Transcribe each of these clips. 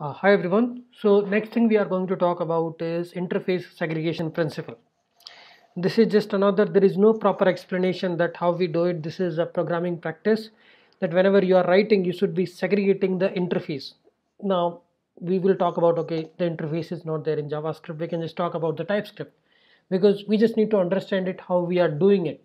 Uh, hi everyone. So next thing we are going to talk about is interface segregation principle. This is just another, there is no proper explanation that how we do it. This is a programming practice that whenever you are writing, you should be segregating the interface. Now we will talk about, okay, the interface is not there in JavaScript. We can just talk about the TypeScript because we just need to understand it, how we are doing it.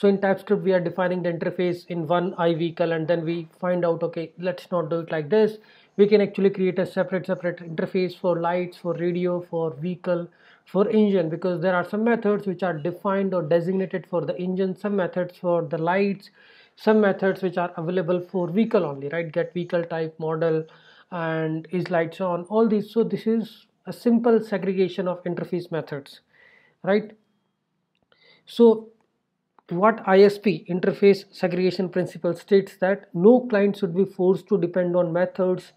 So in TypeScript, we are defining the interface in one IVehicle and then we find out, okay, let's not do it like this. We can actually create a separate, separate interface for lights, for radio, for vehicle, for engine, because there are some methods which are defined or designated for the engine, some methods for the lights, some methods which are available for vehicle only, right? Get vehicle type, model, and is lights on, all these. So this is a simple segregation of interface methods, right? So what ISP interface segregation principle states that no client should be forced to depend on methods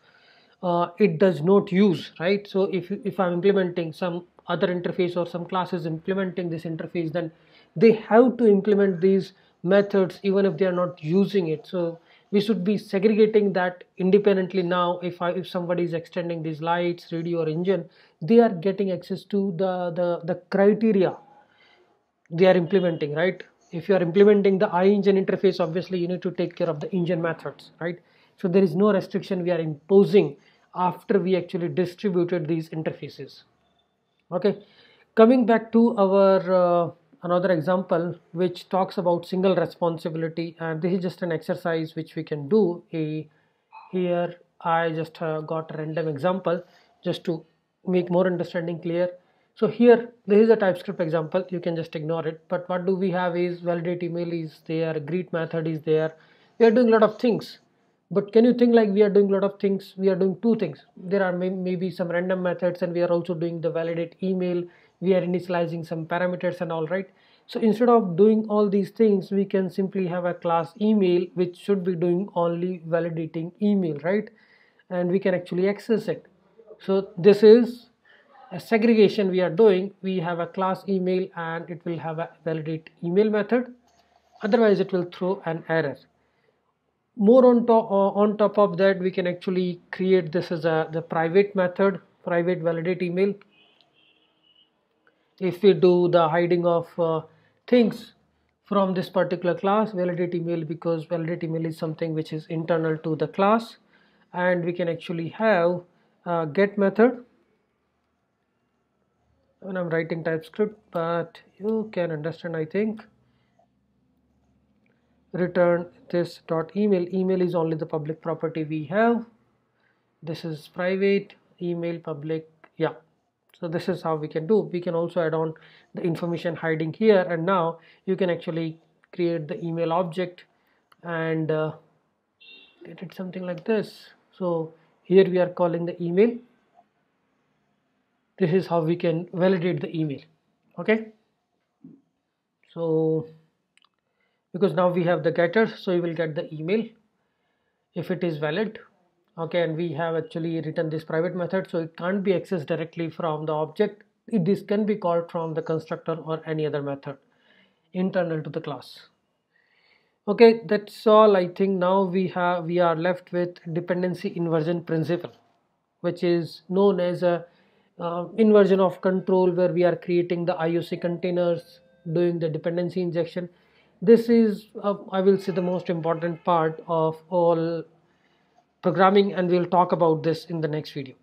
uh, it does not use right so if, if I'm implementing some other interface or some classes implementing this interface then they have to implement these methods even if they are not using it so we should be segregating that independently now if I, if somebody is extending these lights radio or engine they are getting access to the the, the criteria they are implementing right if you are implementing the engine interface obviously you need to take care of the engine methods right so there is no restriction we are imposing after we actually distributed these interfaces okay coming back to our uh, another example which talks about single responsibility and this is just an exercise which we can do a, here I just uh, got a random example just to make more understanding clear so here this is a TypeScript example you can just ignore it but what do we have is validate email is there greet method is there we are doing a lot of things but can you think like we are doing a lot of things we are doing two things there are may maybe some random methods and we are also doing the validate email we are initializing some parameters and all right so instead of doing all these things we can simply have a class email which should be doing only validating email right and we can actually access it so this is segregation we are doing, we have a class email and it will have a validate email method. Otherwise, it will throw an error. More on top, uh, on top of that, we can actually create this as a the private method, private validate email. If we do the hiding of uh, things from this particular class, validate email because validate email is something which is internal to the class, and we can actually have a get method when I'm writing TypeScript but you can understand I think return this dot email email is only the public property we have this is private email public yeah so this is how we can do we can also add on the information hiding here and now you can actually create the email object and uh, get it something like this so here we are calling the email this is how we can validate the email okay so because now we have the getter so we will get the email if it is valid okay and we have actually written this private method so it can't be accessed directly from the object it, this can be called from the constructor or any other method internal to the class okay that's all i think now we have we are left with dependency inversion principle which is known as a uh, inversion of control where we are creating the IOC containers, doing the dependency injection. This is, uh, I will say, the most important part of all programming, and we'll talk about this in the next video.